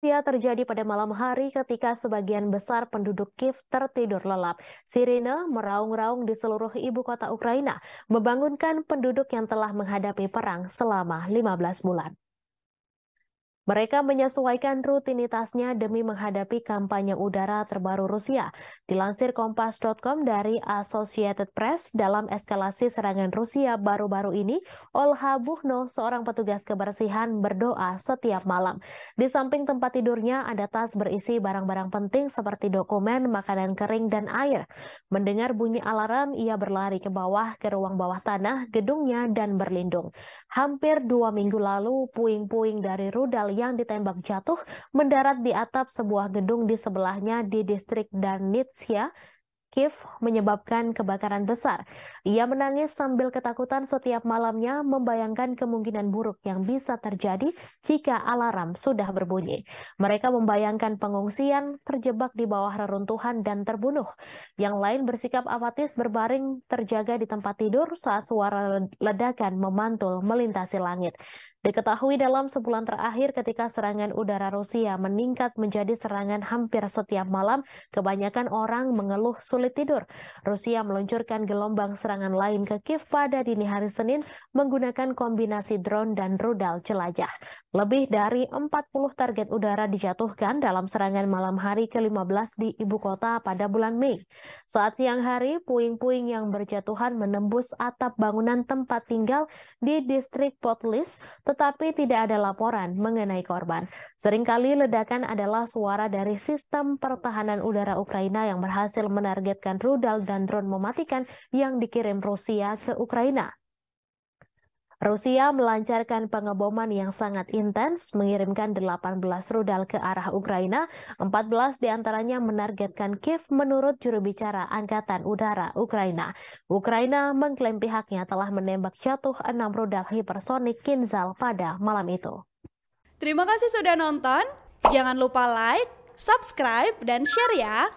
Rusia terjadi pada malam hari ketika sebagian besar penduduk Kiev tertidur lelap. Sirine meraung-raung di seluruh ibu kota Ukraina, membangunkan penduduk yang telah menghadapi perang selama 15 bulan. Mereka menyesuaikan rutinitasnya demi menghadapi kampanye udara terbaru Rusia. Dilansir Kompas.com dari Associated Press, dalam eskalasi serangan Rusia baru-baru ini, Olha Buhno, seorang petugas kebersihan, berdoa setiap malam. Di samping tempat tidurnya, ada tas berisi barang-barang penting seperti dokumen, makanan kering, dan air. Mendengar bunyi alarm, ia berlari ke bawah, ke ruang bawah tanah, gedungnya, dan berlindung. Hampir dua minggu lalu, puing-puing dari rudal yang ditembak jatuh mendarat di atap sebuah gedung di sebelahnya di distrik Danitsia, Kiev menyebabkan kebakaran besar. Ia menangis sambil ketakutan setiap malamnya membayangkan kemungkinan buruk yang bisa terjadi jika alarm sudah berbunyi. Mereka membayangkan pengungsian terjebak di bawah reruntuhan dan terbunuh. Yang lain bersikap apatis berbaring terjaga di tempat tidur saat suara ledakan memantul melintasi langit. Diketahui dalam sebulan terakhir ketika serangan udara Rusia meningkat menjadi serangan hampir setiap malam, kebanyakan orang mengeluh sulit tidur. Rusia meluncurkan gelombang serangan lain ke Kiev pada dini hari Senin menggunakan kombinasi drone dan rudal jelajah. Lebih dari 40 target udara dijatuhkan dalam serangan malam hari ke-15 di ibu kota pada bulan Mei. Saat siang hari, puing-puing yang berjatuhan menembus atap bangunan tempat tinggal di distrik Potlis, tetapi tidak ada laporan mengenai korban. Seringkali ledakan adalah suara dari sistem pertahanan udara Ukraina yang berhasil menargetkan rudal dan drone mematikan yang dikirim Rusia ke Ukraina. Rusia melancarkan pengeboman yang sangat intens, mengirimkan 18 rudal ke arah Ukraina, 14 diantaranya menargetkan Kiev menurut juru bicara Angkatan Udara Ukraina. Ukraina mengklaim pihaknya telah menembak jatuh 6 rudal hipersonik Kinzhal pada malam itu. Terima kasih sudah nonton. Jangan lupa like, subscribe, dan share ya.